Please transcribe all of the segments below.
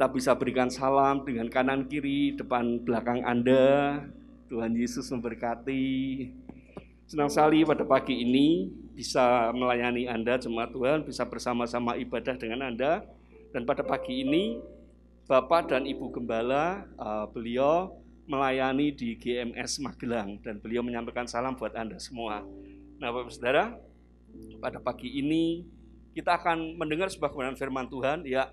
kita bisa berikan salam dengan kanan kiri, depan belakang Anda. Tuhan Yesus memberkati. Senang sekali pada pagi ini bisa melayani Anda, jemaat Tuhan, bisa bersama-sama ibadah dengan Anda. Dan pada pagi ini, Bapak dan Ibu Gembala, uh, beliau melayani di GMS Magelang dan beliau menyampaikan salam buat Anda semua. Nah, Bapak Saudara, pada pagi ini kita akan mendengar sebuah kebenaran firman Tuhan ya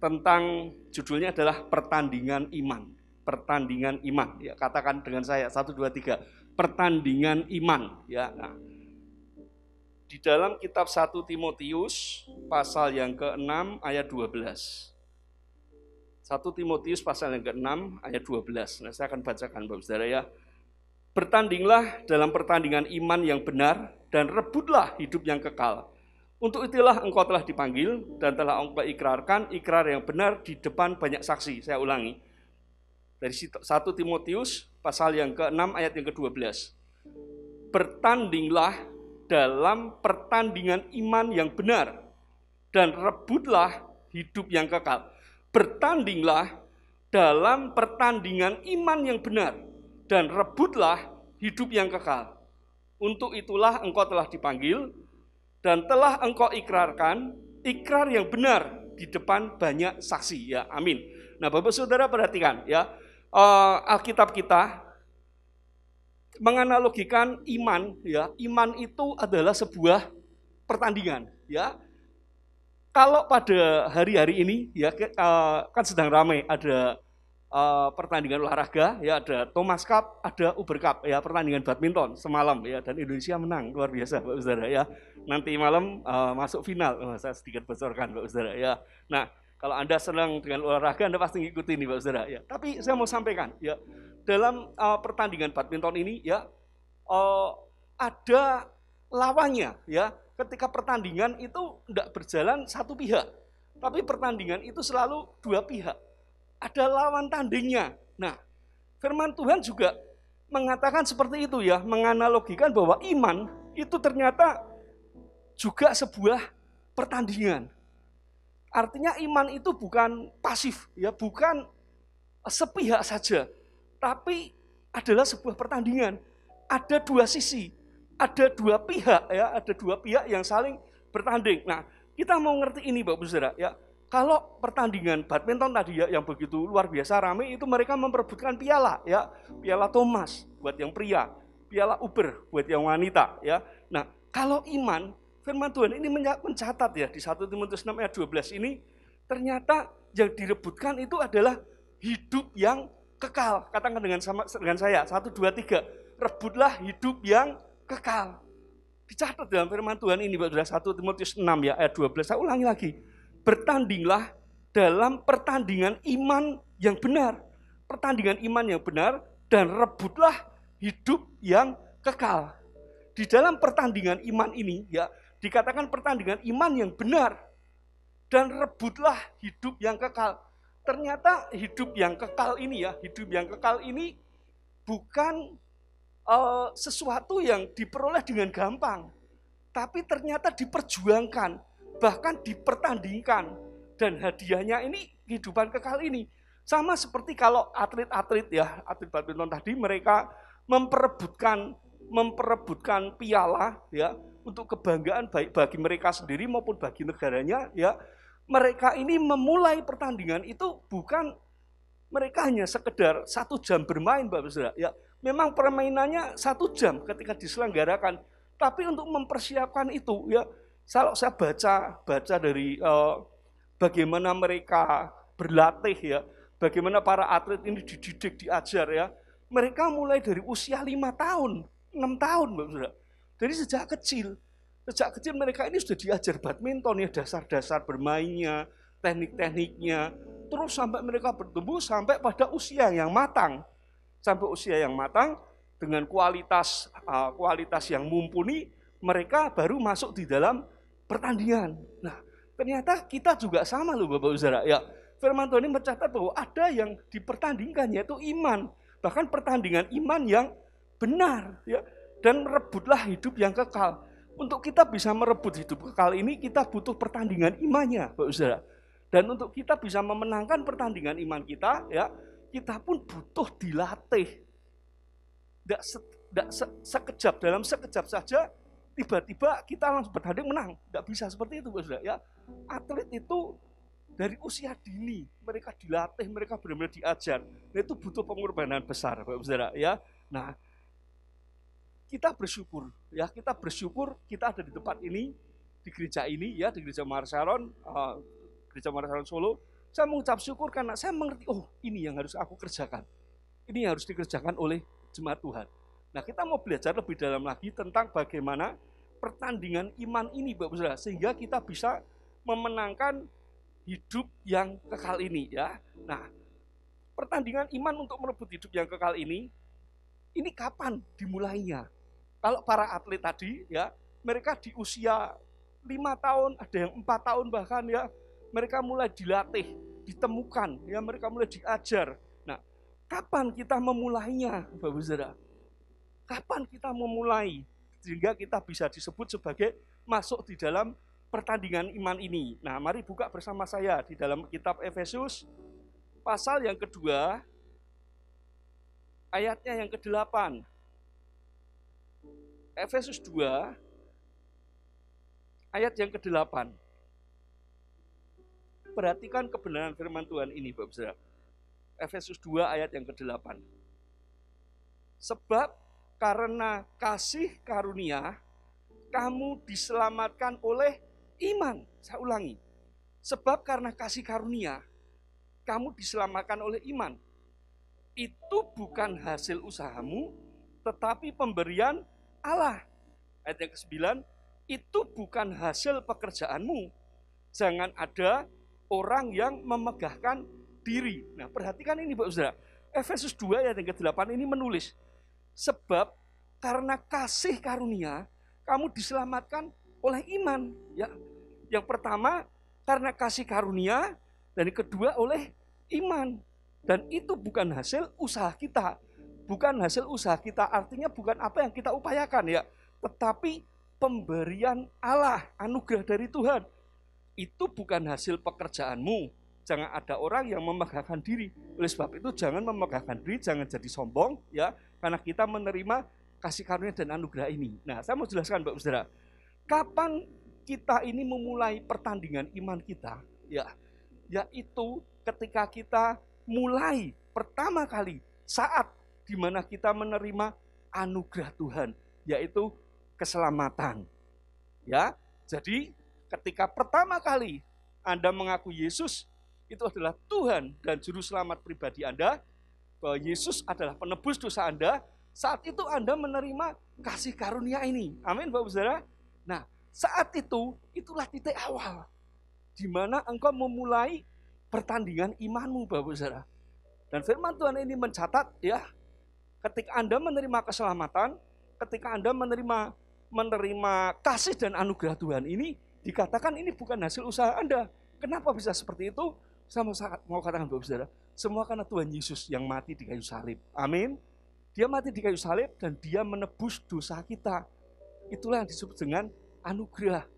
tentang judulnya adalah pertandingan iman. Pertandingan iman. Ya, katakan dengan saya satu dua tiga. Pertandingan iman. Ya, nah, di dalam kitab 1 Timotius pasal yang ke-6 ayat 12. 1 Timotius pasal yang ke-6 ayat 12. Nah, saya akan bacakan Bapak Saudara ya. Bertandinglah dalam pertandingan iman yang benar dan rebutlah hidup yang kekal untuk itulah engkau telah dipanggil dan telah engkau ikrarkan ikrar yang benar di depan banyak saksi. Saya ulangi. Dari 1 Timotius pasal yang ke-6 ayat yang ke-12. Bertandinglah dalam pertandingan iman yang benar dan rebutlah hidup yang kekal. Bertandinglah dalam pertandingan iman yang benar dan rebutlah hidup yang kekal. Untuk itulah engkau telah dipanggil dan telah engkau ikrarkan ikrar yang benar di depan banyak saksi ya amin nah bapak saudara perhatikan ya uh, Alkitab kita menganalogikan iman ya iman itu adalah sebuah pertandingan ya kalau pada hari-hari ini ya eh, kan sedang ramai ada Eh, pertandingan olahraga ya ada Thomas Cup, ada Uber Cup ya pertandingan badminton semalam ya dan Indonesia menang luar biasa Pak Ustara ya. Nanti malam uh, masuk final. Oh, saya sedikit bocorkan Pak Ustara ya. Nah, kalau Anda senang dengan olahraga Anda pasti ngikutin nih Pak Ustara ya. Tapi saya mau sampaikan ya dalam uh, pertandingan badminton ini ya uh, ada lawannya ya. Ketika pertandingan itu tidak berjalan satu pihak, tapi pertandingan itu selalu dua pihak ada lawan tandingnya. Nah, firman Tuhan juga mengatakan seperti itu ya, menganalogikan bahwa iman itu ternyata juga sebuah pertandingan. Artinya iman itu bukan pasif ya, bukan sepihak saja, tapi adalah sebuah pertandingan. Ada dua sisi, ada dua pihak ya, ada dua pihak yang saling bertanding. Nah, kita mau ngerti ini Bapak Saudara ya. Kalau pertandingan badminton tadi ya yang begitu luar biasa rame itu mereka memperebutkan piala ya, piala Thomas buat yang pria, piala Uber buat yang wanita ya. Nah, kalau iman firman Tuhan ini mencatat ya di 1 Timotius 6 ayat 12 ini ternyata yang direbutkan itu adalah hidup yang kekal. Katakan dengan sama dengan saya, 1 2 3. Rebutlah hidup yang kekal. Dicatat dalam firman Tuhan ini Saudara 1 Timotius 6 ya ayat 12. Saya ulangi lagi bertandinglah dalam pertandingan iman yang benar. Pertandingan iman yang benar dan rebutlah hidup yang kekal. Di dalam pertandingan iman ini ya dikatakan pertandingan iman yang benar dan rebutlah hidup yang kekal. Ternyata hidup yang kekal ini ya, hidup yang kekal ini bukan uh, sesuatu yang diperoleh dengan gampang, tapi ternyata diperjuangkan bahkan dipertandingkan dan hadiahnya ini kehidupan kekal ini. Sama seperti kalau atlet-atlet ya, atlet badminton tadi mereka memperebutkan memperebutkan piala ya untuk kebanggaan baik bagi mereka sendiri maupun bagi negaranya ya. Mereka ini memulai pertandingan itu bukan mereka hanya sekedar satu jam bermain Bapak Saudara ya. Memang permainannya satu jam ketika diselenggarakan, tapi untuk mempersiapkan itu ya kalau saya baca baca dari uh, bagaimana mereka berlatih ya, bagaimana para atlet ini dididik, diajar ya. Mereka mulai dari usia lima tahun, enam tahun, Mbak Jadi sejak kecil, sejak kecil mereka ini sudah diajar badminton ya, dasar-dasar bermainnya, teknik-tekniknya, terus sampai mereka bertumbuh sampai pada usia yang matang. Sampai usia yang matang dengan kualitas uh, kualitas yang mumpuni, mereka baru masuk di dalam pertandingan. Nah, ternyata kita juga sama loh Bapak Saudara. Ya, firman Tuhan ini mencatat bahwa ada yang dipertandingkan yaitu iman. Bahkan pertandingan iman yang benar ya. Dan merebutlah hidup yang kekal. Untuk kita bisa merebut hidup kekal ini kita butuh pertandingan imannya Bapak Saudara. Dan untuk kita bisa memenangkan pertandingan iman kita ya, kita pun butuh dilatih. Tidak se, se, sekejap dalam sekejap saja tiba-tiba kita langsung bertanding menang. Tidak bisa seperti itu, Bu Ya, atlet itu dari usia dini mereka dilatih, mereka benar-benar diajar. Nah, itu butuh pengorbanan besar, Bapak Saudara, ya. Nah, kita bersyukur, ya, kita bersyukur kita ada di tempat ini, di gereja ini, ya, di gereja Marsaron, uh, gereja Marsaron Solo. Saya mengucap syukur karena saya mengerti, oh, ini yang harus aku kerjakan. Ini yang harus dikerjakan oleh jemaat Tuhan. Nah, kita mau belajar lebih dalam lagi tentang bagaimana pertandingan iman ini Bapak Saudara sehingga kita bisa memenangkan hidup yang kekal ini ya. Nah, pertandingan iman untuk merebut hidup yang kekal ini ini kapan dimulainya? Kalau para atlet tadi ya, mereka di usia lima tahun, ada yang empat tahun bahkan ya, mereka mulai dilatih, ditemukan, ya mereka mulai diajar. Nah, kapan kita memulainya, Bapak Saudara? Kapan kita memulai? sehingga kita bisa disebut sebagai masuk di dalam pertandingan iman ini. Nah, mari buka bersama saya di dalam kitab Efesus pasal yang kedua ayatnya yang ke-8. Efesus 2 ayat yang ke-8. Perhatikan kebenaran firman Tuhan ini, Bapak Saudara. Efesus 2 ayat yang ke-8. Sebab karena kasih karunia, kamu diselamatkan oleh iman. Saya ulangi. Sebab karena kasih karunia, kamu diselamatkan oleh iman. Itu bukan hasil usahamu, tetapi pemberian Allah. Ayat yang ke-9, itu bukan hasil pekerjaanmu. Jangan ada orang yang memegahkan diri. Nah, perhatikan ini Pak Saudara. Efesus 2 ayat yang ke-8 ini menulis, Sebab karena kasih karunia kamu diselamatkan oleh iman. Ya. Yang pertama karena kasih karunia dan yang kedua oleh iman. Dan itu bukan hasil usaha kita. Bukan hasil usaha kita, artinya bukan apa yang kita upayakan ya. Tetapi pemberian Allah, anugerah dari Tuhan. Itu bukan hasil pekerjaanmu, jangan ada orang yang memegahkan diri. Oleh sebab itu jangan memegahkan diri, jangan jadi sombong ya. Karena kita menerima kasih karunia dan anugerah ini. Nah, saya mau jelaskan mbak Saudara. Kapan kita ini memulai pertandingan iman kita? Ya, yaitu ketika kita mulai pertama kali saat di mana kita menerima anugerah Tuhan, yaitu keselamatan. Ya, jadi ketika pertama kali Anda mengaku Yesus itu adalah Tuhan dan Juru Selamat pribadi Anda, bahwa Yesus adalah penebus dosa Anda, saat itu Anda menerima kasih karunia ini. Amin, Bapak Saudara. Nah, saat itu itulah titik awal di mana engkau memulai pertandingan imanmu, Bapak Saudara. Dan firman Tuhan ini mencatat ya, ketika Anda menerima keselamatan, ketika Anda menerima menerima kasih dan anugerah Tuhan ini, dikatakan ini bukan hasil usaha Anda. Kenapa bisa seperti itu? sama mau, mau katakan Bapak Saudara, semua karena Tuhan Yesus yang mati di kayu salib. Amin. Dia mati di kayu salib dan dia menebus dosa kita. Itulah yang disebut dengan anugerah.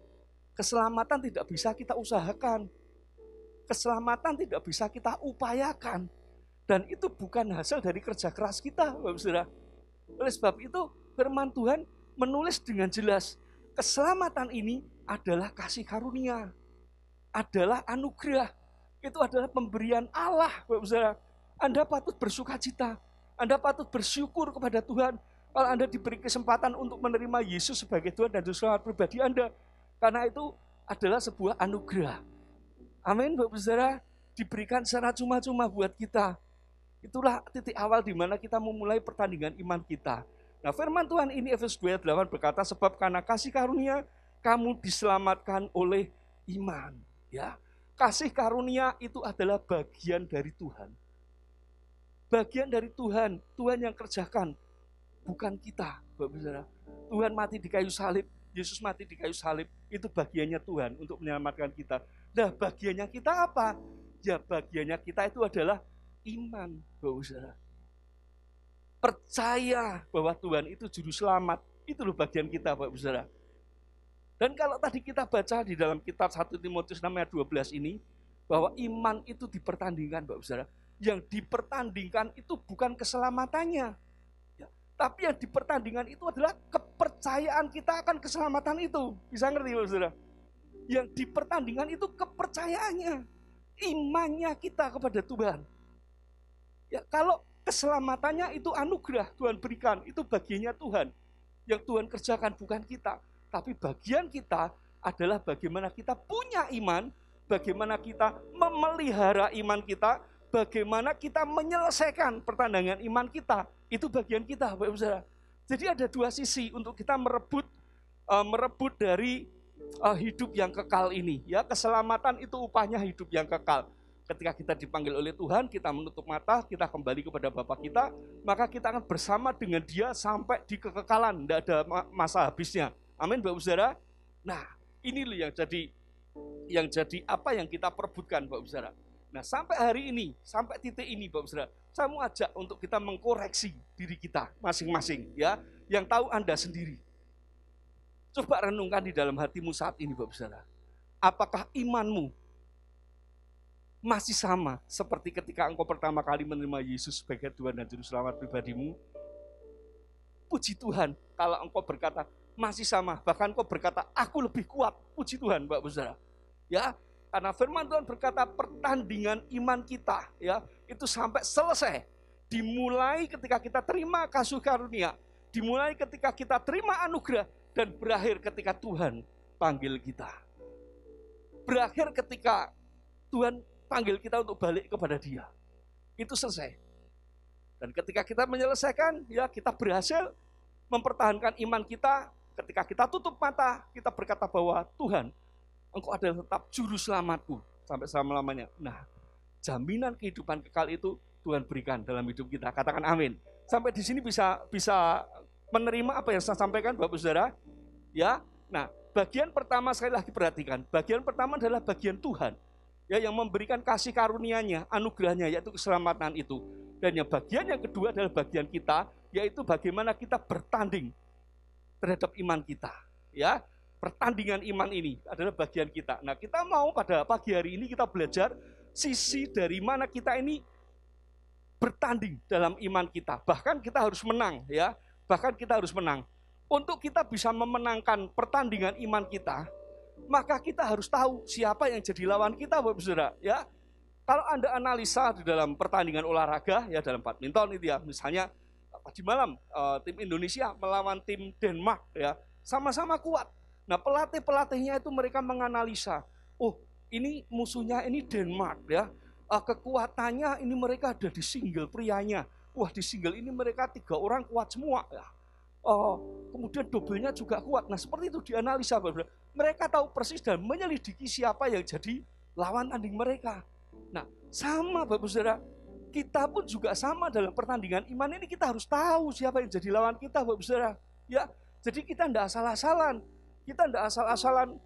Keselamatan tidak bisa kita usahakan. Keselamatan tidak bisa kita upayakan. Dan itu bukan hasil dari kerja keras kita, Bapak Saudara. Oleh sebab itu, firman Tuhan menulis dengan jelas, keselamatan ini adalah kasih karunia, adalah anugerah itu adalah pemberian Allah. Bapak Anda patut bersuka cita. Anda patut bersyukur kepada Tuhan. Kalau Anda diberi kesempatan untuk menerima Yesus sebagai Tuhan dan Tuhan pribadi Anda. Karena itu adalah sebuah anugerah. Amin, Bapak Saudara. Diberikan secara cuma-cuma buat kita. Itulah titik awal di mana kita memulai pertandingan iman kita. Nah firman Tuhan ini Efesus 2 8 berkata, sebab karena kasih karunia kamu diselamatkan oleh iman. Ya, Kasih karunia itu adalah bagian dari Tuhan. Bagian dari Tuhan, Tuhan yang kerjakan, bukan kita, Bapak Saudara. Tuhan mati di kayu salib, Yesus mati di kayu salib, itu bagiannya Tuhan untuk menyelamatkan kita. Nah, bagiannya kita apa? Ya, bagiannya kita itu adalah iman, Bapak Saudara. Percaya bahwa Tuhan itu juru selamat. Itu loh bagian kita, Bapak Saudara. Dan kalau tadi kita baca di dalam kitab 1 Timotius 6 ayat 12 ini, bahwa iman itu dipertandingkan, Bapak Saudara. Yang dipertandingkan itu bukan keselamatannya. Ya, tapi yang dipertandingkan itu adalah kepercayaan kita akan keselamatan itu. Bisa ngerti Bapak Saudara? Yang dipertandingan itu kepercayaannya. Imannya kita kepada Tuhan. Ya, kalau keselamatannya itu anugerah Tuhan berikan, itu bagiannya Tuhan. Yang Tuhan kerjakan bukan kita. Tapi bagian kita adalah bagaimana kita punya iman, bagaimana kita memelihara iman kita, bagaimana kita menyelesaikan pertandingan iman kita. Itu bagian kita, Bapak Ibu Saudara. Jadi ada dua sisi untuk kita merebut uh, merebut dari uh, hidup yang kekal ini. Ya, keselamatan itu upahnya hidup yang kekal. Ketika kita dipanggil oleh Tuhan, kita menutup mata, kita kembali kepada Bapa kita, maka kita akan bersama dengan Dia sampai di kekekalan, tidak ada masa habisnya. Amin Bapak Ibu Saudara. Nah, ini loh yang jadi yang jadi apa yang kita perebutkan Bapak Ibu Saudara. Nah, sampai hari ini, sampai titik ini Bapak Ibu Saudara, saya mau ajak untuk kita mengkoreksi diri kita masing-masing ya, yang tahu Anda sendiri. Coba renungkan di dalam hatimu saat ini Bapak Ibu Saudara. Apakah imanmu masih sama seperti ketika engkau pertama kali menerima Yesus sebagai Tuhan dan Juru Selamat pribadimu? Puji Tuhan kalau engkau berkata, masih sama. Bahkan kau berkata, aku lebih kuat. Puji Tuhan, Mbak Buzara. Ya, karena firman Tuhan berkata pertandingan iman kita ya itu sampai selesai. Dimulai ketika kita terima kasih karunia, dimulai ketika kita terima anugerah dan berakhir ketika Tuhan panggil kita. Berakhir ketika Tuhan panggil kita untuk balik kepada Dia. Itu selesai. Dan ketika kita menyelesaikan, ya kita berhasil mempertahankan iman kita, Ketika kita tutup mata, kita berkata bahwa Tuhan, Engkau adalah tetap juru selamatku sampai selama-lamanya. Nah, jaminan kehidupan kekal itu Tuhan berikan dalam hidup kita. Katakan amin. Sampai di sini bisa bisa menerima apa yang saya sampaikan Bapak Saudara? Ya. Nah, bagian pertama sekali lagi perhatikan. Bagian pertama adalah bagian Tuhan ya yang memberikan kasih karunia-Nya, anugerah-Nya yaitu keselamatan itu. Dan yang bagian yang kedua adalah bagian kita yaitu bagaimana kita bertanding terhadap iman kita. Ya, pertandingan iman ini adalah bagian kita. Nah, kita mau pada pagi hari ini kita belajar sisi dari mana kita ini bertanding dalam iman kita. Bahkan kita harus menang, ya. Bahkan kita harus menang. Untuk kita bisa memenangkan pertandingan iman kita, maka kita harus tahu siapa yang jadi lawan kita, Bapak Saudara, ya. Kalau Anda analisa di dalam pertandingan olahraga, ya dalam badminton itu ya, misalnya tadi malam uh, tim Indonesia melawan tim Denmark ya sama-sama kuat. Nah pelatih pelatihnya itu mereka menganalisa, oh ini musuhnya ini Denmark ya uh, kekuatannya ini mereka ada di single prianya. Wah di single ini mereka tiga orang kuat semua ya. Uh, kemudian dobelnya juga kuat. Nah seperti itu dianalisa. Mereka tahu persis dan menyelidiki siapa yang jadi lawan tanding mereka. Nah sama Bapak Saudara, kita pun juga sama dalam pertandingan iman ini kita harus tahu siapa yang jadi lawan kita, Bapak Saudara. Ya, jadi kita tidak asal-asalan. Kita tidak asal-asalan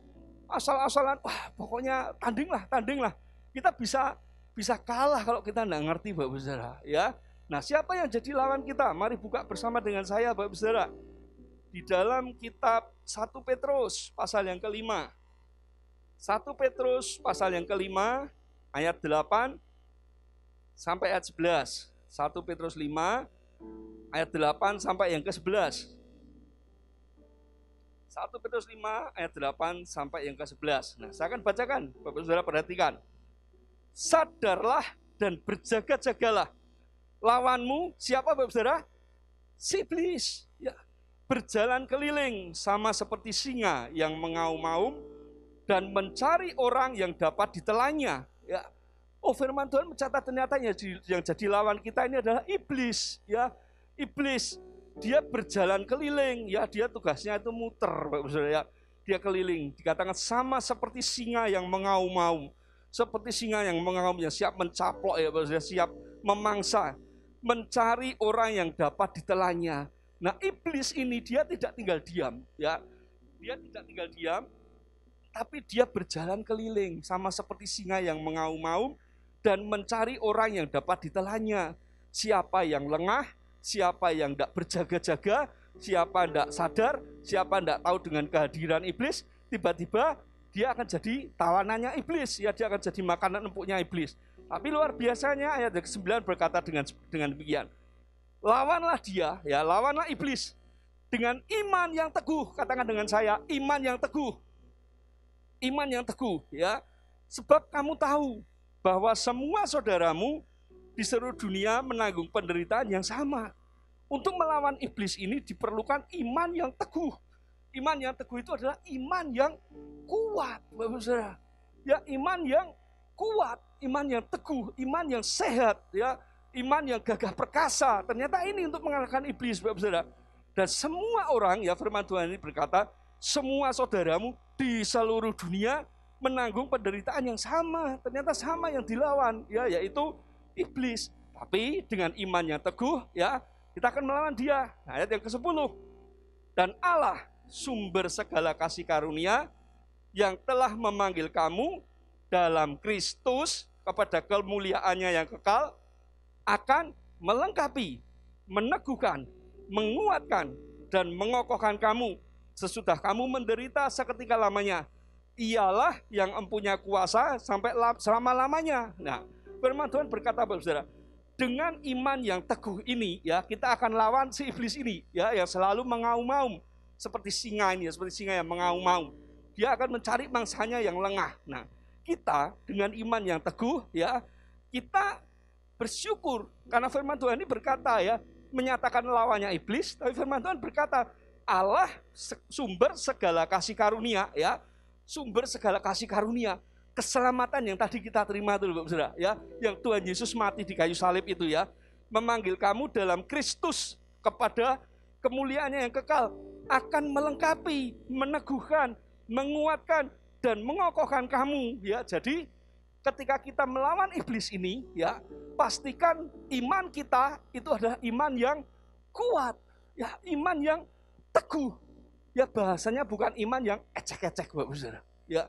asal-asalan wah pokoknya tandinglah, tandinglah. Kita bisa bisa kalah kalau kita tidak ngerti Bapak Saudara, ya. Nah, siapa yang jadi lawan kita? Mari buka bersama dengan saya Bapak Saudara. Di dalam kitab 1 Petrus pasal yang kelima. 1 Petrus pasal yang kelima ayat 8 sampai ayat 11. 1 Petrus 5 ayat 8 sampai yang ke-11. 1 Petrus 5 ayat 8 sampai yang ke-11. Nah, saya akan bacakan, Bapak Saudara perhatikan. Sadarlah dan berjaga-jagalah. Lawanmu siapa Bapak Saudara? Siblis. Ya. Berjalan keliling sama seperti singa yang mengaum-aum dan mencari orang yang dapat ditelannya. Ya. Oh firman Tuhan mencatat ternyata yang jadi lawan kita ini adalah iblis ya. Iblis dia berjalan keliling ya dia tugasnya itu muter Bapak Saudara ya. Dia keliling dikatakan sama seperti singa yang mengaum-aum. Seperti singa yang mengaum yang siap mencaplok ya Bapak siap memangsa mencari orang yang dapat ditelannya. Nah, iblis ini dia tidak tinggal diam, ya. Dia tidak tinggal diam, tapi dia berjalan keliling sama seperti singa yang mengaum-aum dan mencari orang yang dapat ditelannya. Siapa yang lengah, siapa yang tidak berjaga-jaga, siapa tidak sadar, siapa tidak tahu dengan kehadiran iblis, tiba-tiba dia akan jadi tawanannya iblis, ya dia akan jadi makanan empuknya iblis. Tapi luar biasanya ayat ke-9 berkata dengan dengan demikian. Lawanlah dia, ya lawanlah iblis dengan iman yang teguh. Katakan dengan saya, iman yang teguh. Iman yang teguh, ya. Sebab kamu tahu bahwa semua saudaramu di seluruh dunia menanggung penderitaan yang sama. Untuk melawan iblis ini diperlukan iman yang teguh. Iman yang teguh itu adalah iman yang kuat, Bapak Saudara. Ya, iman yang kuat, iman yang teguh, iman yang sehat, ya, iman yang gagah perkasa. Ternyata ini untuk mengalahkan iblis, Bapak Saudara. Dan semua orang, ya firman Tuhan ini berkata, semua saudaramu di seluruh dunia menanggung penderitaan yang sama. Ternyata sama yang dilawan, ya yaitu iblis. Tapi dengan iman yang teguh, ya kita akan melawan dia. Nah, ayat yang ke-10. Dan Allah sumber segala kasih karunia yang telah memanggil kamu dalam Kristus kepada kemuliaannya yang kekal akan melengkapi, meneguhkan, menguatkan, dan mengokohkan kamu sesudah kamu menderita seketika lamanya ialah yang empunya kuasa sampai selama-lamanya. Nah, firman Tuhan berkata Bapak Saudara, dengan iman yang teguh ini ya, kita akan lawan si iblis ini ya yang selalu mengaum-aum seperti singa ini, ya, seperti singa yang mengaum-aum. Dia akan mencari mangsanya yang lengah. Nah, kita dengan iman yang teguh ya, kita bersyukur karena firman Tuhan ini berkata ya, menyatakan lawannya iblis, tapi firman Tuhan berkata Allah sumber segala kasih karunia ya sumber segala kasih karunia, keselamatan yang tadi kita terima tuh Bapak Saudara ya, yang Tuhan Yesus mati di kayu salib itu ya, memanggil kamu dalam Kristus kepada kemuliaannya yang kekal akan melengkapi, meneguhkan, menguatkan dan mengokohkan kamu ya. Jadi ketika kita melawan iblis ini ya, pastikan iman kita itu adalah iman yang kuat, ya, iman yang teguh, Ya bahasanya bukan iman yang ecek-ecek Bapak Saudara. Ya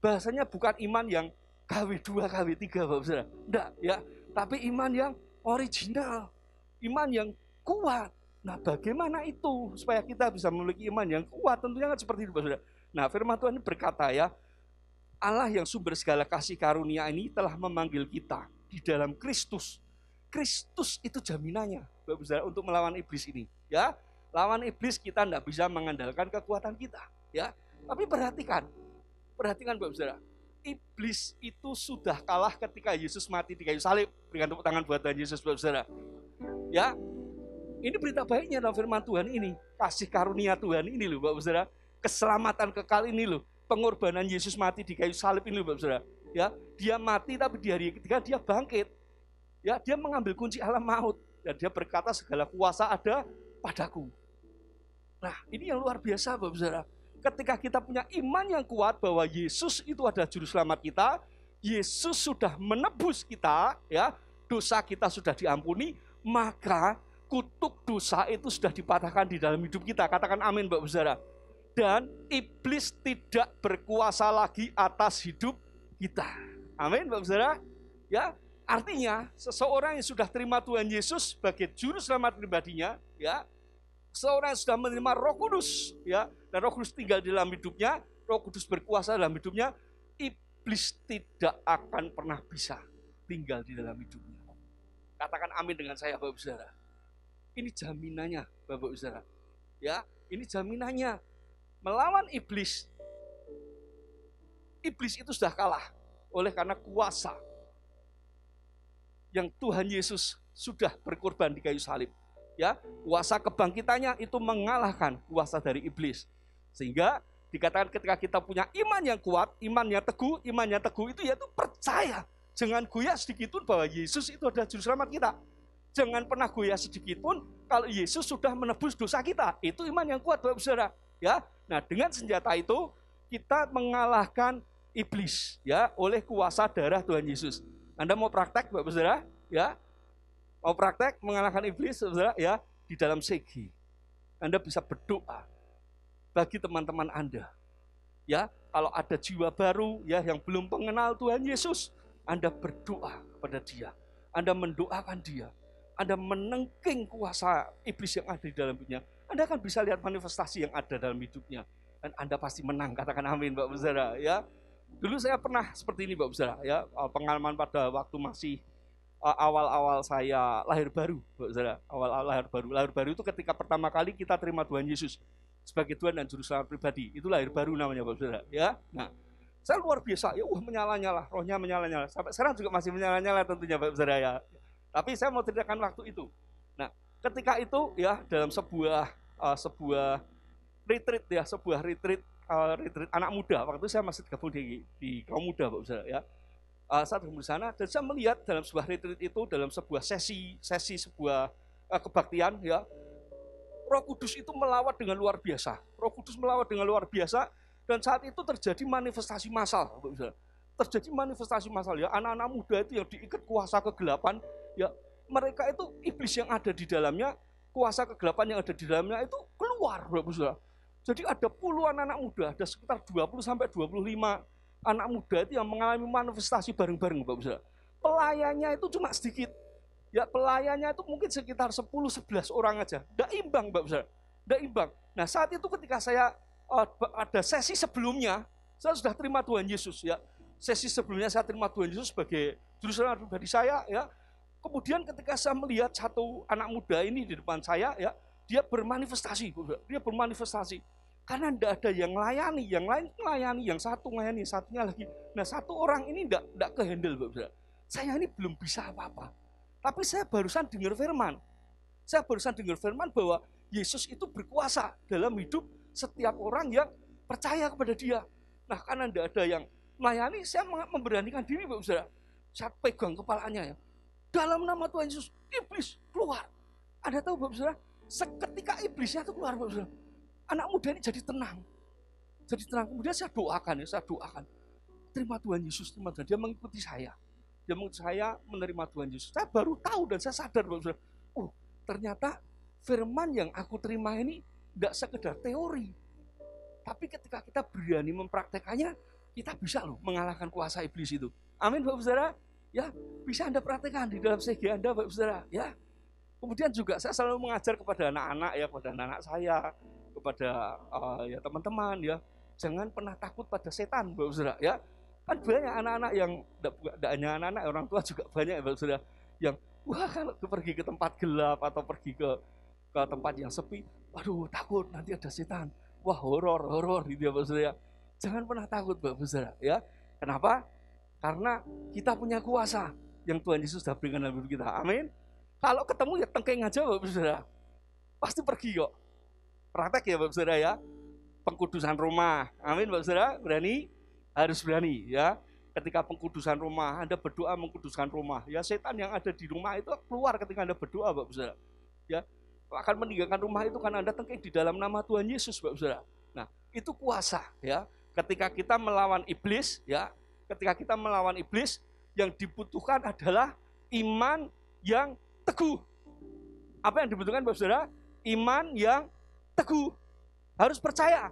bahasanya bukan iman yang KW2, KW3 Bapak Saudara. Enggak ya. Tapi iman yang original. Iman yang kuat. Nah bagaimana itu supaya kita bisa memiliki iman yang kuat? Tentunya kan seperti itu Bapak Saudara. Nah firman Tuhan ini berkata ya. Allah yang sumber segala kasih karunia ini telah memanggil kita di dalam Kristus. Kristus itu jaminannya Bapak Saudara untuk melawan iblis ini. Ya, Lawan iblis kita tidak bisa mengandalkan kekuatan kita, ya. Tapi perhatikan, perhatikan Bapak Saudara. Iblis itu sudah kalah ketika Yesus mati di kayu salib. Berikan tepuk tangan buat Tuhan Yesus Bapak Saudara. Ya. Ini berita baiknya dalam firman Tuhan ini. Kasih karunia Tuhan ini loh Bapak Saudara. Keselamatan kekal ini loh. Pengorbanan Yesus mati di kayu salib ini loh Bapak Saudara. Ya, dia mati tapi di hari ketiga dia bangkit. Ya, dia mengambil kunci alam maut dan dia berkata segala kuasa ada padaku. Nah, ini yang luar biasa, Bapak Saudara. Ketika kita punya iman yang kuat bahwa Yesus itu adalah juru selamat kita, Yesus sudah menebus kita, ya, dosa kita sudah diampuni, maka kutuk dosa itu sudah dipatahkan di dalam hidup kita. Katakan amin, Bapak Saudara. Dan iblis tidak berkuasa lagi atas hidup kita. Amin, Bapak Saudara. Ya, artinya seseorang yang sudah terima Tuhan Yesus sebagai juru selamat pribadinya, ya, seorang yang sudah menerima Roh Kudus ya dan Roh Kudus tinggal di dalam hidupnya, Roh Kudus berkuasa dalam hidupnya, iblis tidak akan pernah bisa tinggal di dalam hidupnya. Katakan amin dengan saya Bapak Saudara. Ini jaminannya Bapak Saudara. Ya, ini jaminannya. Melawan iblis iblis itu sudah kalah oleh karena kuasa yang Tuhan Yesus sudah berkorban di kayu salib ya kuasa kebangkitannya itu mengalahkan kuasa dari iblis sehingga dikatakan ketika kita punya iman yang kuat iman yang teguh iman yang teguh itu yaitu percaya jangan goyah sedikit pun bahwa Yesus itu adalah juru selamat kita jangan pernah goyah sedikit pun kalau Yesus sudah menebus dosa kita itu iman yang kuat Bapak Saudara ya nah dengan senjata itu kita mengalahkan iblis ya oleh kuasa darah Tuhan Yesus Anda mau praktek Bapak Saudara ya Mau praktek mengalahkan iblis, saudara? Ya, di dalam segi. Anda bisa berdoa bagi teman-teman Anda. Ya, kalau ada jiwa baru ya yang belum mengenal Tuhan Yesus, Anda berdoa kepada dia. Anda mendoakan dia. Anda menengking kuasa iblis yang ada di dalam hidupnya. Anda akan bisa lihat manifestasi yang ada dalam hidupnya. Dan Anda pasti menang, katakan amin, Pak Saudara. Ya, Dulu saya pernah seperti ini, Pak Besara Ya, pengalaman pada waktu masih Eh, awal-awal saya lahir baru, awal-awal lahir baru. Lahir baru itu ketika pertama kali kita terima Tuhan Yesus sebagai Tuhan dan juru pribadi. Itu lahir baru namanya, Bapak Saudara, ya. Nah, saya luar biasa, ya wah menyala-nyala, rohnya menyala-nyala. Sampai sekarang juga masih menyala-nyala tentunya, Bapak Saudara ya. Tapi saya mau ceritakan waktu itu. Nah, ketika itu ya dalam sebuah uh, sebuah retreat ya, sebuah retreat uh, retreat anak muda. Waktu itu saya masih gabung di, di kaum muda, Pak Saudara ya uh, saat berkumpul di sana dan saya melihat dalam sebuah retreat itu dalam sebuah sesi sesi sebuah uh, kebaktian ya Roh Kudus itu melawat dengan luar biasa. Roh Kudus melawat dengan luar biasa dan saat itu terjadi manifestasi masal Terjadi manifestasi masal ya anak-anak muda itu yang diikat kuasa kegelapan ya mereka itu iblis yang ada di dalamnya, kuasa kegelapan yang ada di dalamnya itu keluar Bapak Saudara. Jadi ada puluhan anak muda, ada sekitar 20 sampai 25 anak muda itu yang mengalami manifestasi bareng-bareng Bapak Saudara. Pelayannya itu cuma sedikit. Ya pelayannya itu mungkin sekitar 10-11 orang aja. Tidak imbang Bapak Saudara. Tidak imbang. Nah saat itu ketika saya eh, ada sesi sebelumnya, saya sudah terima Tuhan Yesus ya. Sesi sebelumnya saya terima Tuhan Yesus sebagai jurusan pribadi saya ya. Kemudian ketika saya melihat satu anak muda ini di depan saya ya, dia bermanifestasi, dia bermanifestasi. Karena tidak ada yang layani, yang lain melayani, yang satu melayani satunya lagi. Nah satu orang ini tidak tidak kehandle, Mbak Saudara. Saya ini belum bisa apa-apa. Tapi saya barusan dengar firman. Saya barusan dengar firman bahwa Yesus itu berkuasa dalam hidup setiap orang yang percaya kepada dia. Nah karena tidak ada yang melayani, saya memberanikan diri, Mbak Saudara. Saya pegang kepalanya ya. Dalam nama Tuhan Yesus, iblis keluar. Ada tahu Bapak Saudara? Seketika iblisnya itu keluar Bapak Saudara anak muda ini jadi tenang. Jadi tenang. Kemudian saya doakan ya, saya doakan. Terima Tuhan Yesus, terima Tuhan. Dia mengikuti saya. Dia mengikuti saya menerima Tuhan Yesus. Saya baru tahu dan saya sadar bahwa oh ternyata firman yang aku terima ini tidak sekedar teori. Tapi ketika kita berani mempraktekannya, kita bisa loh mengalahkan kuasa iblis itu. Amin Bapak Saudara. Ya, bisa Anda praktekkan di dalam segi Anda Bapak Saudara, ya. Kemudian juga saya selalu mengajar kepada anak-anak ya, kepada anak-anak saya, kepada uh, ya teman-teman ya jangan pernah takut pada setan bapak saudara ya kan banyak anak-anak yang tidak hanya anak-anak orang tua juga banyak bapak saudara yang wah kalau pergi ke tempat gelap atau pergi ke ke tempat yang sepi waduh takut nanti ada setan wah horor horor gitu ya bapak saudara ya. jangan pernah takut bapak saudara ya kenapa karena kita punya kuasa yang Tuhan Yesus sudah berikan dalam hidup kita amin kalau ketemu ya tengkeng aja bapak saudara pasti pergi kok praktek ya Bapak Saudara ya. Pengkudusan rumah. Amin Bapak Saudara, berani? Harus berani ya. Ketika pengkudusan rumah, Anda berdoa mengkuduskan rumah. Ya setan yang ada di rumah itu keluar ketika Anda berdoa Bapak Saudara. Ya, akan meninggalkan rumah itu karena Anda tengking di dalam nama Tuhan Yesus Bapak Saudara. Nah, itu kuasa ya. Ketika kita melawan iblis ya, ketika kita melawan iblis yang dibutuhkan adalah iman yang teguh. Apa yang dibutuhkan Bapak Saudara? Iman yang teguh. Harus percaya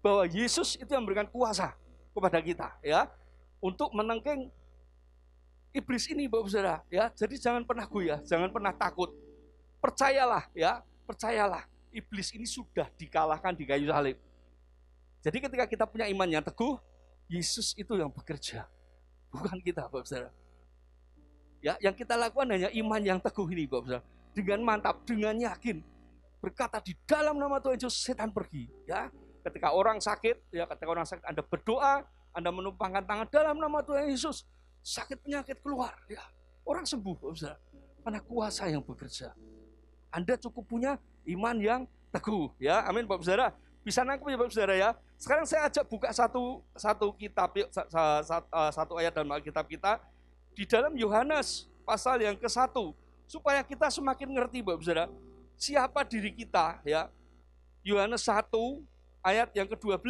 bahwa Yesus itu yang memberikan kuasa kepada kita ya untuk menengking iblis ini Bapak Saudara ya. Jadi jangan pernah goyah, jangan pernah takut. Percayalah ya, percayalah iblis ini sudah dikalahkan di kayu salib. Jadi ketika kita punya iman yang teguh, Yesus itu yang bekerja, bukan kita Bapak Saudara. Ya, yang kita lakukan hanya iman yang teguh ini Bapak Saudara. Dengan mantap, dengan yakin, berkata di dalam nama Tuhan Yesus setan pergi ya ketika orang sakit ya ketika orang sakit Anda berdoa Anda menumpangkan tangan dalam nama Tuhan Yesus sakit penyakit keluar ya orang sembuh bisa karena kuasa yang bekerja Anda cukup punya iman yang teguh ya amin Bapak Saudara bisa nangkep ya Bapak Saudara ya sekarang saya ajak buka satu satu kitab yuk, eh, satu ayat dalam Alkitab kita di dalam Yohanes pasal yang ke-1 supaya kita semakin ngerti Bapak Saudara siapa diri kita ya. Yohanes 1 ayat yang ke-12.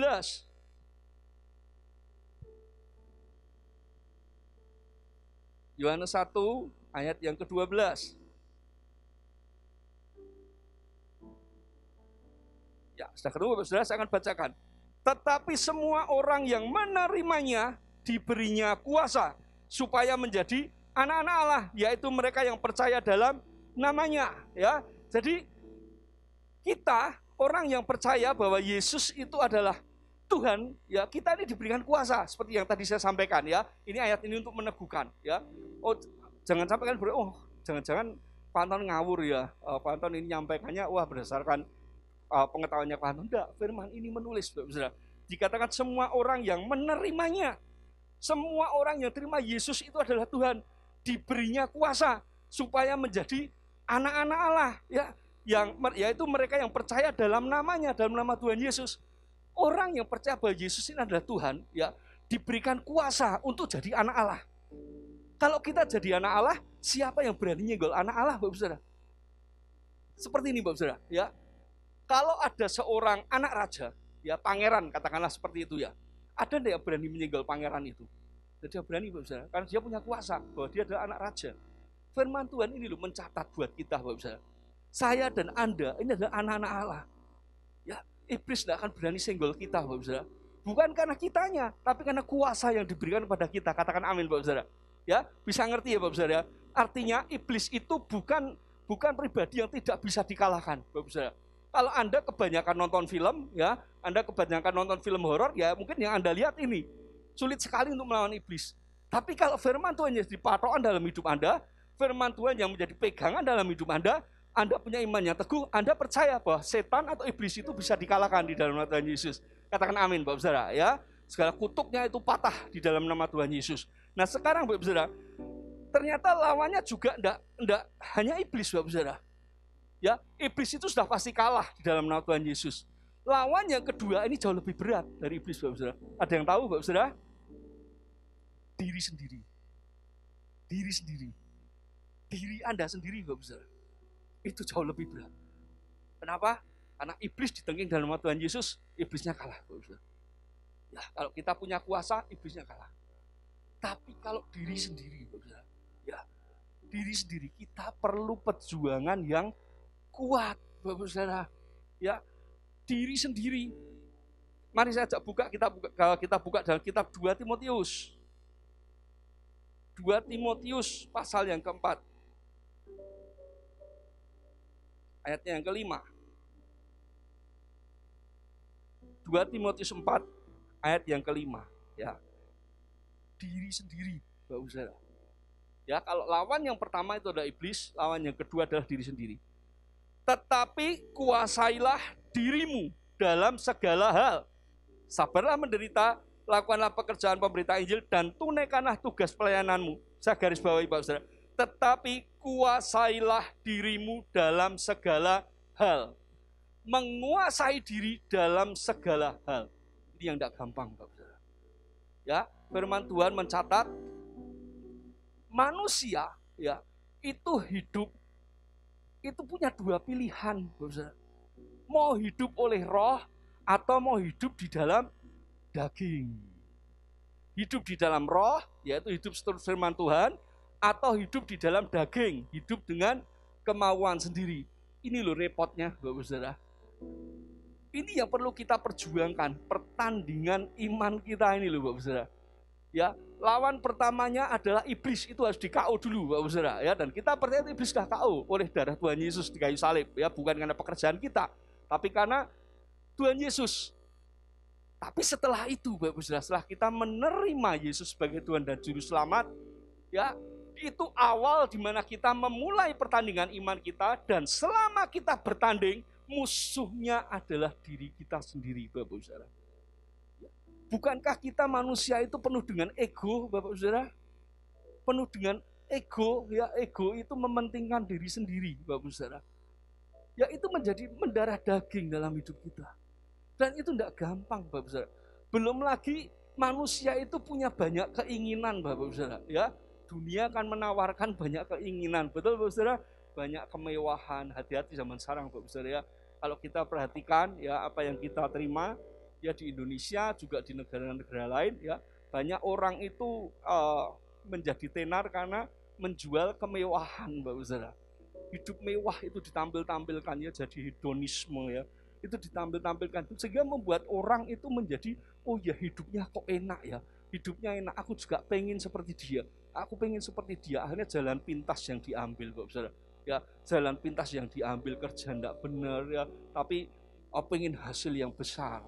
Yohanes 1 ayat yang ke-12. Ya, sudah ketemu Saudara, saya akan bacakan. Tetapi semua orang yang menerimanya diberinya kuasa supaya menjadi anak-anak Allah, yaitu mereka yang percaya dalam namanya, ya. Jadi kita orang yang percaya bahwa Yesus itu adalah Tuhan, ya kita ini diberikan kuasa seperti yang tadi saya sampaikan ya. Ini ayat ini untuk meneguhkan ya. Oh, jangan sampai kan berarti oh, jangan-jangan Panton ngawur ya. Panton eh, ini nyampaikannya wah berdasarkan uh, pengetahuannya Panton enggak. Firman ini menulis Saudara. Dikatakan semua orang yang menerimanya, semua orang yang terima Yesus itu adalah Tuhan, diberinya kuasa supaya menjadi anak-anak Allah ya yang yaitu mereka yang percaya dalam namanya dalam nama Tuhan Yesus orang yang percaya bahwa Yesus ini adalah Tuhan ya diberikan kuasa untuk jadi anak Allah kalau kita jadi anak Allah siapa yang berani nyenggol anak Allah Bapak Saudara seperti ini Bapak Saudara ya kalau ada seorang anak raja ya pangeran katakanlah seperti itu ya ada yang berani menyenggol pangeran itu jadi dia berani Bapak Saudara karena dia punya kuasa bahwa dia adalah anak raja Firman Tuhan ini loh mencatat buat kita Bapak Ibu Saya dan Anda ini adalah anak-anak Allah. Ya, iblis tidak akan berani senggol kita Bapak Ibu Bukan karena kitanya, tapi karena kuasa yang diberikan kepada kita. Katakan amin Bapak Ibu Ya, bisa ngerti ya Bapak Ibu ya? Artinya iblis itu bukan bukan pribadi yang tidak bisa dikalahkan Bapak Ibu Kalau Anda kebanyakan nonton film ya, Anda kebanyakan nonton film horor ya, mungkin yang Anda lihat ini sulit sekali untuk melawan iblis. Tapi kalau firman Tuhan yang jadi patokan dalam hidup Anda, firman Tuhan yang menjadi pegangan dalam hidup Anda, Anda punya iman yang teguh, Anda percaya bahwa setan atau iblis itu bisa dikalahkan di dalam nama Tuhan Yesus. Katakan amin, Bapak Saudara, ya. Segala kutuknya itu patah di dalam nama Tuhan Yesus. Nah, sekarang Bapak Saudara, ternyata lawannya juga enggak, enggak hanya iblis, Bapak Saudara. Ya, iblis itu sudah pasti kalah di dalam nama Tuhan Yesus. Lawan yang kedua ini jauh lebih berat dari iblis, Bapak Saudara. Ada yang tahu, Bapak Saudara? Diri sendiri. Diri sendiri diri Anda sendiri, Bapak Saudara. Itu jauh lebih berat. Kenapa? Karena iblis ditengking dalam nama Tuhan Yesus, iblisnya kalah, Bapak Saudara. Ya, kalau kita punya kuasa, iblisnya kalah. Tapi kalau diri sendiri, Bapak Saudara, ya, diri sendiri kita perlu perjuangan yang kuat, Bapak Saudara. Ya, diri sendiri. Mari saya ajak buka kita buka kita buka dalam kitab 2 Timotius. 2 Timotius pasal yang keempat. ayatnya yang kelima. 2 Timotius 4 ayat yang kelima ya. Diri sendiri, Bapak Saudara. Ya, kalau lawan yang pertama itu adalah iblis, lawan yang kedua adalah diri sendiri. Tetapi kuasailah dirimu dalam segala hal. Sabarlah menderita, lakukanlah pekerjaan pemberita Injil dan tunaikanlah tugas pelayananmu. Saya garis bawahi Bapak Ustaz tetapi kuasailah dirimu dalam segala hal. Menguasai diri dalam segala hal. Ini yang tidak gampang, pak. Ya, firman Tuhan mencatat manusia ya itu hidup itu punya dua pilihan, Mau hidup oleh roh atau mau hidup di dalam daging. Hidup di dalam roh yaitu hidup seturut firman Tuhan atau hidup di dalam daging, hidup dengan kemauan sendiri. Ini loh repotnya, Bapak Saudara. Ini yang perlu kita perjuangkan, pertandingan iman kita ini loh Bapak Saudara. Ya, lawan pertamanya adalah iblis itu harus di KO dulu Bapak Saudara ya dan kita percaya iblis sudah KO oleh darah Tuhan Yesus di kayu salib ya bukan karena pekerjaan kita tapi karena Tuhan Yesus. Tapi setelah itu Bapak Saudara setelah kita menerima Yesus sebagai Tuhan dan juru selamat ya itu awal di mana kita memulai pertandingan iman kita dan selama kita bertanding musuhnya adalah diri kita sendiri Bapak Saudara. Bukankah kita manusia itu penuh dengan ego Bapak Saudara? Penuh dengan ego ya ego itu mementingkan diri sendiri Bapak Saudara. Ya itu menjadi mendarah daging dalam hidup kita. Dan itu tidak gampang Bapak Saudara. Belum lagi manusia itu punya banyak keinginan Bapak Saudara ya dunia kan menawarkan banyak keinginan. Betul, Bu Saudara? Banyak kemewahan. Hati-hati zaman sekarang, Bu Saudara ya. Kalau kita perhatikan ya apa yang kita terima ya di Indonesia juga di negara-negara lain ya, banyak orang itu uh, menjadi tenar karena menjual kemewahan, bu, Saudara. Hidup mewah itu ditampil-tampilkan ya jadi hedonisme ya. Itu ditampil-tampilkan sehingga membuat orang itu menjadi oh ya hidupnya kok enak ya hidupnya enak aku juga pengen seperti dia aku pengen seperti dia akhirnya jalan pintas yang diambil kok saudara ya jalan pintas yang diambil kerja ndak benar ya tapi aku pengen hasil yang besar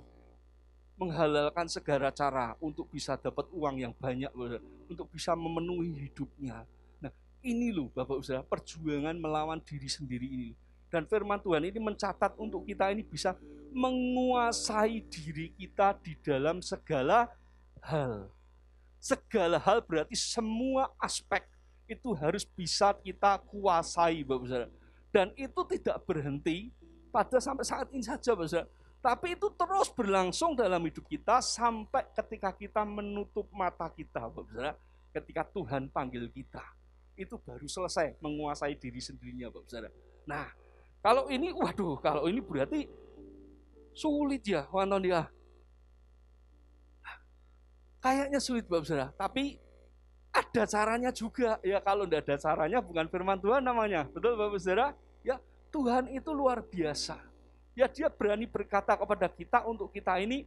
menghalalkan segala cara untuk bisa dapat uang yang banyak saudara. untuk bisa memenuhi hidupnya nah ini loh bapak saudara perjuangan melawan diri sendiri ini dan firman Tuhan ini mencatat untuk kita ini bisa menguasai diri kita di dalam segala hal. Segala hal berarti semua aspek itu harus bisa kita kuasai, Bapak Saudara. Dan itu tidak berhenti pada sampai saat ini saja, Bapak Saudara. Tapi itu terus berlangsung dalam hidup kita sampai ketika kita menutup mata kita, Bapak Saudara. Ketika Tuhan panggil kita. Itu baru selesai menguasai diri sendirinya, Bapak Saudara. Nah, kalau ini, waduh, kalau ini berarti sulit ya, Wanton ya. Kayaknya sulit Bapak Saudara, tapi ada caranya juga. Ya kalau tidak ada caranya bukan firman Tuhan namanya. Betul Bapak Saudara? Ya Tuhan itu luar biasa. Ya dia berani berkata kepada kita untuk kita ini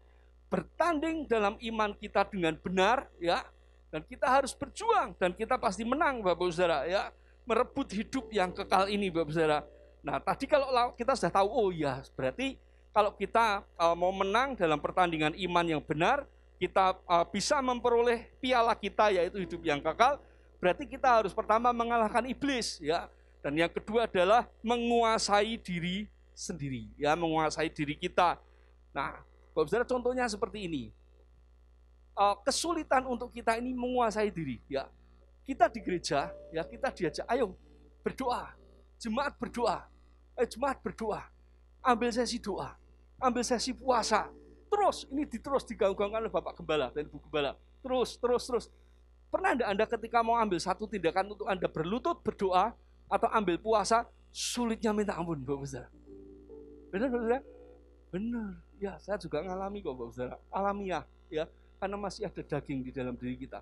bertanding dalam iman kita dengan benar ya dan kita harus berjuang dan kita pasti menang Bapak Saudara ya merebut hidup yang kekal ini Bapak Saudara. Nah, tadi kalau kita sudah tahu oh ya berarti kalau kita eh, mau menang dalam pertandingan iman yang benar kita uh, bisa memperoleh piala kita yaitu hidup yang kekal, berarti kita harus pertama mengalahkan iblis ya. Dan yang kedua adalah menguasai diri sendiri ya, menguasai diri kita. Nah, Bapak Saudara contohnya seperti ini. Uh, kesulitan untuk kita ini menguasai diri ya. Kita di gereja ya, kita diajak ayo berdoa. Jemaat berdoa. Eh jemaat berdoa. Ambil sesi doa. Ambil sesi puasa Terus, ini diterus diganggu gangguan oleh Bapak Gembala dan Ibu Gembala. Terus, terus, terus. Pernah Anda, Anda ketika mau ambil satu tindakan untuk Anda berlutut, berdoa, atau ambil puasa, sulitnya minta ampun, Bapak besar Benar, Bapak Benar. Ya, saya juga ngalami kok, Bapak Besar. Alamiah, ya. Karena masih ada daging di dalam diri kita.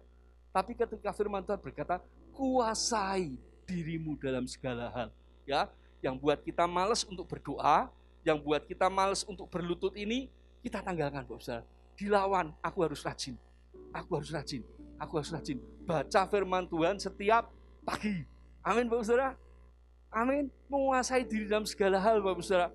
Tapi ketika firman Tuhan berkata, kuasai dirimu dalam segala hal. Ya, yang buat kita males untuk berdoa, yang buat kita males untuk berlutut ini, kita tanggalkan, Bapak Dilawan, aku harus rajin. Aku harus rajin. Aku harus rajin. Baca firman Tuhan setiap pagi. Amin, Bapak Saudara. Amin. Menguasai diri dalam segala hal, Bapak Saudara.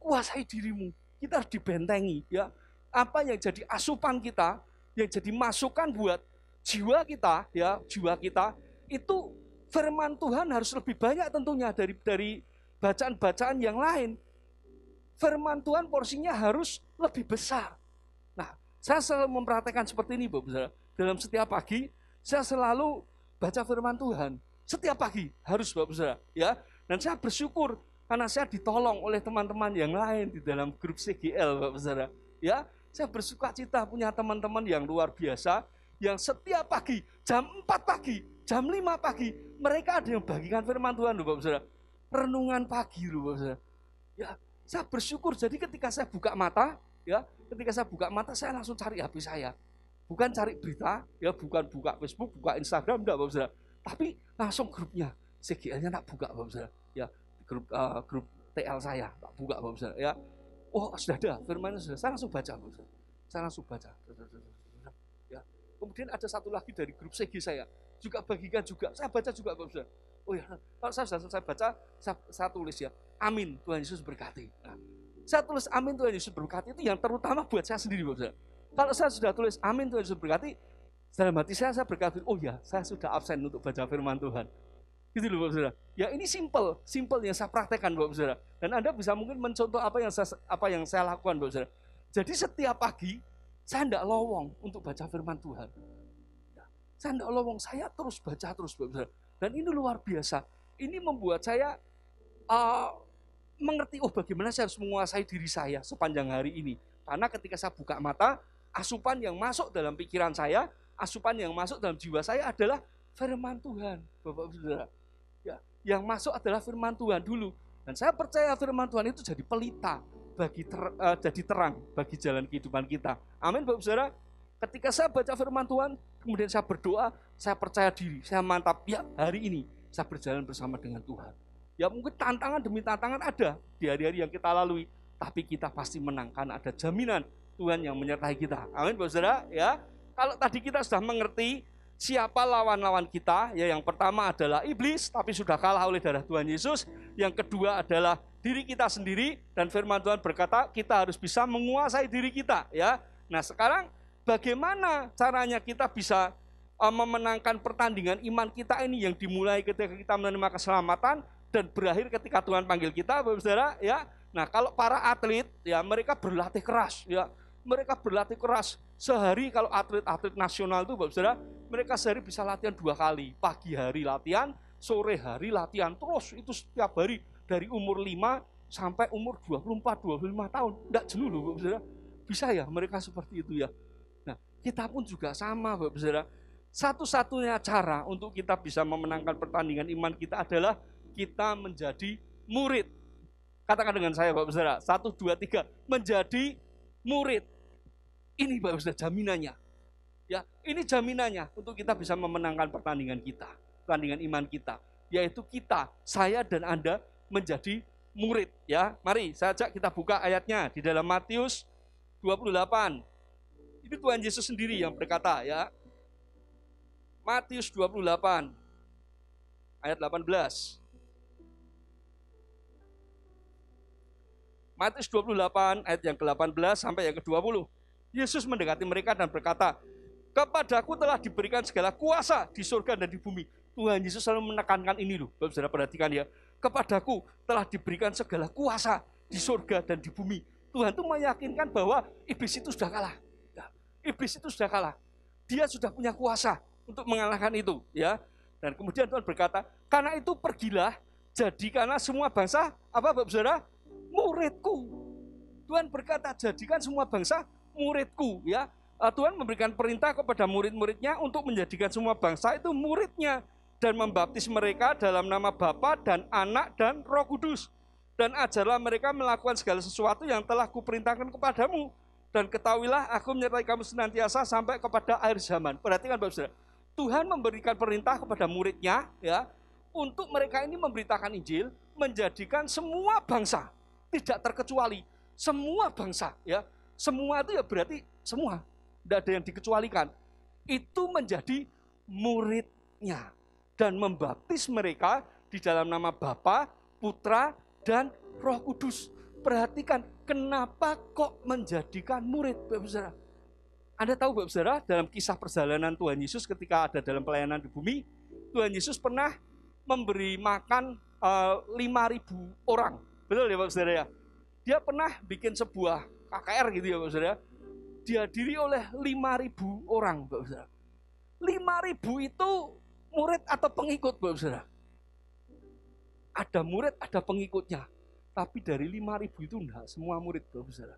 Kuasai dirimu. Kita harus dibentengi, ya. Apa yang jadi asupan kita, yang jadi masukan buat jiwa kita, ya, jiwa kita itu firman Tuhan harus lebih banyak tentunya dari dari bacaan-bacaan yang lain firman Tuhan porsinya harus lebih besar. Nah, saya selalu memperhatikan seperti ini, Bapak Bu. Dalam setiap pagi, saya selalu baca firman Tuhan. Setiap pagi harus, Bapak Saudara, ya. Dan saya bersyukur karena saya ditolong oleh teman-teman yang lain di dalam grup CGL, Bapak Saudara. Ya, saya bersuka cita punya teman-teman yang luar biasa yang setiap pagi, jam 4 pagi, jam 5 pagi, mereka ada yang bagikan firman Tuhan loh Bapak Saudara. Renungan pagi loh Bapak Saudara. Ya, saya bersyukur. Jadi ketika saya buka mata, ya, ketika saya buka mata saya langsung cari HP saya. Bukan cari berita, ya, bukan buka Facebook, buka Instagram, enggak, Bapak Saudara. Tapi langsung grupnya CGL-nya tak buka, Bapak Saudara. Ya, grup uh, grup TL saya, tak buka, Bapak Saudara, ya. Oh, sudah ada, firman sudah. Saya langsung baca, Bapak Saudara. Saya langsung baca. Ya. Kemudian ada satu lagi dari grup CG saya, juga bagikan juga. Saya baca juga, Bapak Saudara. Oh ya, kalau saya sudah selesai baca, saya, saya tulis ya. Amin, Tuhan Yesus berkati. Nah, saya tulis amin Tuhan Yesus berkati itu yang terutama buat saya sendiri Bapak Kalau saya sudah tulis amin Tuhan Yesus berkati, dalam hati saya saya berkati, oh ya saya sudah absen untuk baca firman Tuhan. Gitu loh Bapak Saudara. Ya ini simple, simple yang saya praktekkan Bapak Saudara. Dan Anda bisa mungkin mencontoh apa yang saya, apa yang saya lakukan Bapak Saudara. Jadi setiap pagi saya tidak lowong untuk baca firman Tuhan. Ya, saya tidak lowong, saya terus baca terus Bapak Saudara. Dan ini luar biasa. Ini membuat saya uh, mengerti, oh bagaimana saya harus menguasai diri saya sepanjang hari ini. Karena ketika saya buka mata, asupan yang masuk dalam pikiran saya, asupan yang masuk dalam jiwa saya adalah firman Tuhan, Bapak Saudara. Ya, yang masuk adalah firman Tuhan dulu. Dan saya percaya firman Tuhan itu jadi pelita bagi ter, uh, jadi terang bagi jalan kehidupan kita. Amin Bapak Saudara. Ketika saya baca firman Tuhan, kemudian saya berdoa, saya percaya diri, saya mantap ya hari ini saya berjalan bersama dengan Tuhan. Ya mungkin tantangan demi tantangan ada di hari-hari yang kita lalui. Tapi kita pasti menang karena ada jaminan Tuhan yang menyertai kita. Amin, Bapak Saudara, ya. Kalau tadi kita sudah mengerti siapa lawan-lawan kita, ya yang pertama adalah iblis tapi sudah kalah oleh darah Tuhan Yesus. Yang kedua adalah diri kita sendiri dan firman Tuhan berkata kita harus bisa menguasai diri kita, ya. Nah, sekarang bagaimana caranya kita bisa eh, memenangkan pertandingan iman kita ini yang dimulai ketika kita menerima keselamatan dan berakhir ketika Tuhan panggil kita, Bapak Saudara, ya. Nah, kalau para atlet ya mereka berlatih keras, ya. Mereka berlatih keras sehari kalau atlet-atlet nasional itu Bapak Saudara, mereka sehari bisa latihan dua kali, pagi hari latihan, sore hari latihan terus itu setiap hari dari umur 5 sampai umur 24, 25 tahun. Enggak jenuh loh, Bapak Saudara. Bisa ya mereka seperti itu ya. Nah, kita pun juga sama, Bapak Saudara. Satu-satunya cara untuk kita bisa memenangkan pertandingan iman kita adalah kita menjadi murid. Katakan dengan saya Bapak Saudara, satu, dua, tiga, menjadi murid. Ini Bapak Saudara jaminannya. Ya, ini jaminannya untuk kita bisa memenangkan pertandingan kita, pertandingan iman kita, yaitu kita, saya dan Anda menjadi murid ya. Mari saya ajak kita buka ayatnya di dalam Matius 28. ini Tuhan Yesus sendiri yang berkata ya. Matius 28 ayat 18. Matius 28 ayat yang ke-18 sampai yang ke-20. Yesus mendekati mereka dan berkata, Kepadaku telah diberikan segala kuasa di surga dan di bumi. Tuhan Yesus selalu menekankan ini loh. Bapak saudara perhatikan ya. Kepadaku telah diberikan segala kuasa di surga dan di bumi. Tuhan itu meyakinkan bahwa iblis itu sudah kalah. Ya, iblis itu sudah kalah. Dia sudah punya kuasa untuk mengalahkan itu. ya. Dan kemudian Tuhan berkata, karena itu pergilah, jadikanlah semua bangsa, apa Bapak Saudara? muridku. Tuhan berkata, jadikan semua bangsa muridku. ya eh, Tuhan memberikan perintah kepada murid-muridnya untuk menjadikan semua bangsa itu muridnya. Dan membaptis mereka dalam nama Bapa dan Anak dan Roh Kudus. Dan ajarlah mereka melakukan segala sesuatu yang telah kuperintahkan kepadamu. Dan ketahuilah aku menyertai kamu senantiasa sampai kepada akhir zaman. Perhatikan Bapak Saudara. Tuhan memberikan perintah kepada muridnya ya untuk mereka ini memberitakan Injil, menjadikan semua bangsa tidak terkecuali semua bangsa ya semua itu ya berarti semua tidak ada yang dikecualikan itu menjadi muridnya dan membaptis mereka di dalam nama Bapa, Putra dan Roh Kudus. Perhatikan kenapa kok menjadikan murid Bapak Saudara? Anda tahu Bapak Saudara dalam kisah perjalanan Tuhan Yesus ketika ada dalam pelayanan di bumi, Tuhan Yesus pernah memberi makan eh, lima uh, 5000 orang Betul ya pak Saudara ya? Dia pernah bikin sebuah KKR gitu ya Pak Saudara. Ya? Dihadiri oleh 5.000 orang Pak Saudara. 5.000 itu murid atau pengikut pak Saudara. Ada murid, ada pengikutnya. Tapi dari 5.000 itu enggak semua murid pak Saudara.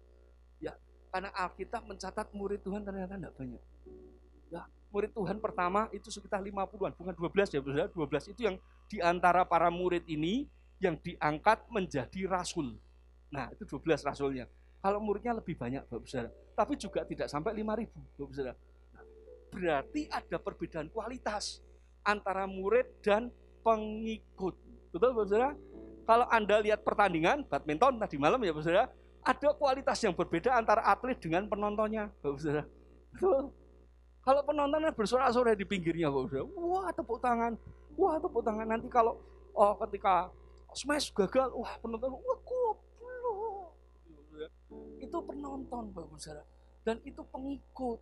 Ya, karena Alkitab mencatat murid Tuhan ternyata enggak banyak. Ya, murid Tuhan pertama itu sekitar 50-an, bukan 12 ya Pak Saudara. 12 itu yang di antara para murid ini yang diangkat menjadi rasul. Nah, itu 12 rasulnya. Kalau muridnya lebih banyak, Bapak Saudara. Tapi juga tidak sampai ribu, Bapak Saudara. Nah, berarti ada perbedaan kualitas antara murid dan pengikut. Betul, Bapak Saudara? Kalau Anda lihat pertandingan badminton tadi malam ya, Bapak Saudara, ada kualitas yang berbeda antara atlet dengan penontonnya, Bapak Saudara. Betul. Kalau penontonnya bersorak-sorai di pinggirnya, Bapak Saudara, wah tepuk tangan, wah tepuk tangan. Nanti kalau oh ketika smash gagal wah penonton wah goblok itu penonton bapak saudara dan itu pengikut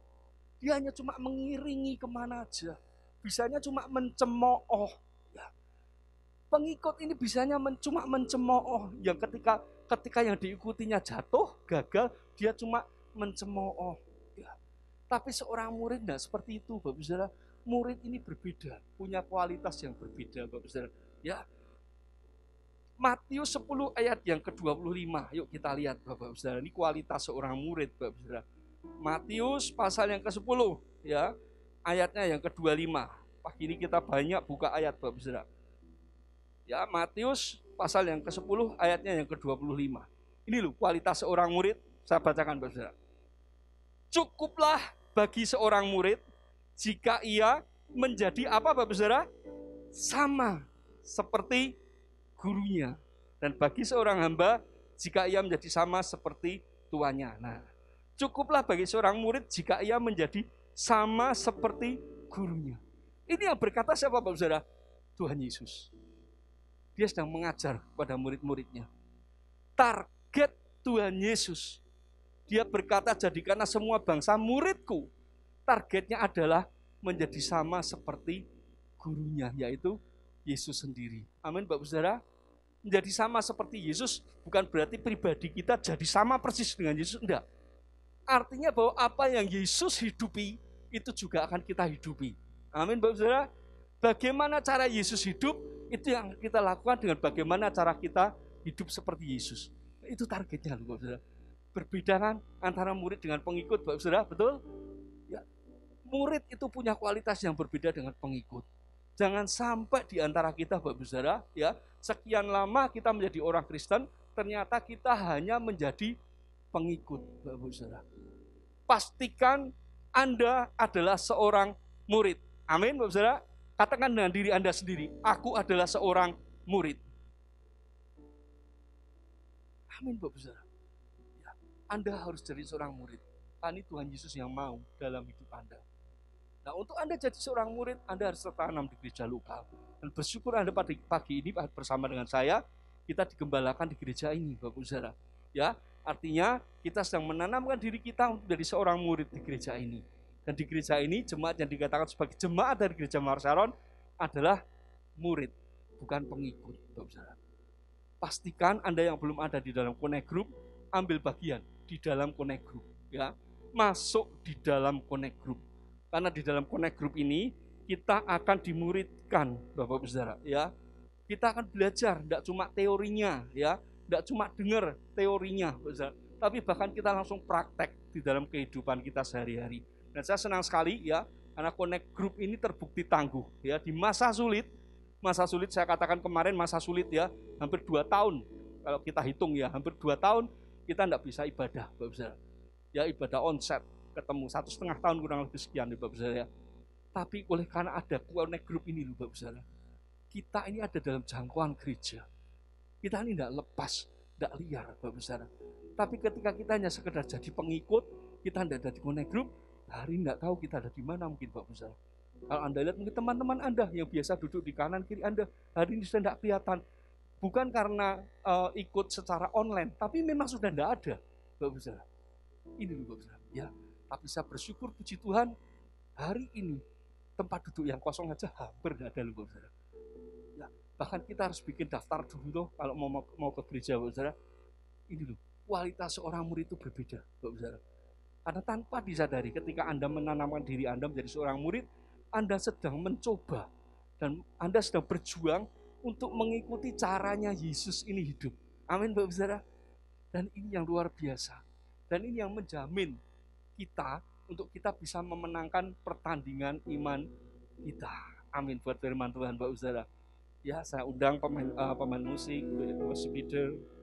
dia hanya cuma mengiringi kemana aja bisanya cuma mencemooh ya. pengikut ini bisanya men, cuma mencemooh yang ketika ketika yang diikutinya jatuh gagal dia cuma mencemooh ya. tapi seorang murid tidak seperti itu bapak saudara murid ini berbeda punya kualitas yang berbeda bapak saudara ya Matius 10 ayat yang ke-25. Yuk kita lihat Bapak Saudara, ini kualitas seorang murid Bapak Saudara. Matius pasal yang ke-10 ya, ayatnya yang ke-25. Pagi ini kita banyak buka ayat Bapak Saudara. Ya, Matius pasal yang ke-10 ayatnya yang ke-25. Ini loh kualitas seorang murid, saya bacakan Bapak Saudara. Cukuplah bagi seorang murid jika ia menjadi apa Bapak Saudara? Sama seperti gurunya. Dan bagi seorang hamba, jika ia menjadi sama seperti tuannya. Nah, cukuplah bagi seorang murid jika ia menjadi sama seperti gurunya. Ini yang berkata siapa Bapak Saudara? Tuhan Yesus. Dia sedang mengajar kepada murid-muridnya. Target Tuhan Yesus. Dia berkata, jadikanlah semua bangsa muridku. Targetnya adalah menjadi sama seperti gurunya, yaitu Yesus sendiri. Amin Bapak Saudara. Menjadi sama seperti Yesus bukan berarti pribadi kita jadi sama persis dengan Yesus. Enggak. Artinya bahwa apa yang Yesus hidupi itu juga akan kita hidupi. Amin Bapak Saudara. Bagaimana cara Yesus hidup itu yang kita lakukan dengan bagaimana cara kita hidup seperti Yesus. Itu targetnya Bapak Saudara. Berbeda kan antara murid dengan pengikut Bapak Saudara, betul? Ya, murid itu punya kualitas yang berbeda dengan pengikut. Jangan sampai di antara kita Bapak Ibu Saudara ya, sekian lama kita menjadi orang Kristen, ternyata kita hanya menjadi pengikut Bapak Ibu Saudara. Pastikan Anda adalah seorang murid. Amin Bapak Ibu Saudara. Katakan dengan diri Anda sendiri, aku adalah seorang murid. Amin Bapak Ibu Saudara. Ya, anda harus jadi seorang murid. Ini Tuhan Yesus yang mau dalam hidup Anda. Nah, untuk Anda jadi seorang murid, Anda harus tertanam di gereja lokal. Dan bersyukur Anda pada pagi ini bersama dengan saya, kita digembalakan di gereja ini, Bapak Saudara. Ya, artinya kita sedang menanamkan diri kita untuk menjadi seorang murid di gereja ini. Dan di gereja ini, jemaat yang dikatakan sebagai jemaat dari gereja Marsaron adalah murid, bukan pengikut, Bapak Saudara. Pastikan Anda yang belum ada di dalam Connect Group, ambil bagian di dalam Connect Group. Ya, masuk di dalam Connect Group karena di dalam Connect Group ini kita akan dimuridkan, Bapak-Ibu Saudara, ya. Kita akan belajar tidak cuma teorinya, ya, tidak cuma dengar teorinya, Bapak Saudara, tapi bahkan kita langsung praktek di dalam kehidupan kita sehari-hari. Dan saya senang sekali ya, karena Connect Group ini terbukti tangguh ya di masa sulit, masa sulit saya katakan kemarin masa sulit ya, hampir dua tahun kalau kita hitung ya, hampir dua tahun kita tidak bisa ibadah, Bapak Saudara. Ya ibadah onset, ketemu satu setengah tahun kurang lebih sekian nih Bapak saya. Tapi oleh karena ada connect group ini loh Bapak saya, kita ini ada dalam jangkauan gereja. Kita ini tidak lepas, tidak liar Bapak saya. Tapi ketika kita hanya sekedar jadi pengikut, kita tidak ada di connect group, hari tidak tahu kita ada di mana mungkin Bapak saya. Kalau Anda lihat mungkin teman-teman Anda yang biasa duduk di kanan kiri Anda, hari ini sudah tidak kelihatan. Bukan karena uh, ikut secara online, tapi memang sudah tidak ada. Bapak saya. Ini dulu Bapak saya. Ya, tapi saya bersyukur puji Tuhan, hari ini tempat duduk yang kosong aja hampir nggak ada loh saudara. Ya, bahkan kita harus bikin daftar dulu loh, kalau mau mau ke gereja bu saudara. Ini loh, kualitas seorang murid itu berbeda bu saudara. Karena tanpa disadari ketika Anda menanamkan diri Anda menjadi seorang murid, Anda sedang mencoba dan Anda sedang berjuang untuk mengikuti caranya Yesus ini hidup. Amin Bapak Saudara. Dan ini yang luar biasa. Dan ini yang menjamin kita untuk kita bisa memenangkan pertandingan iman kita. Amin buat firman Tuhan mbak Ustaz. Ya, saya undang pemain uh, pemain musik, worship leader,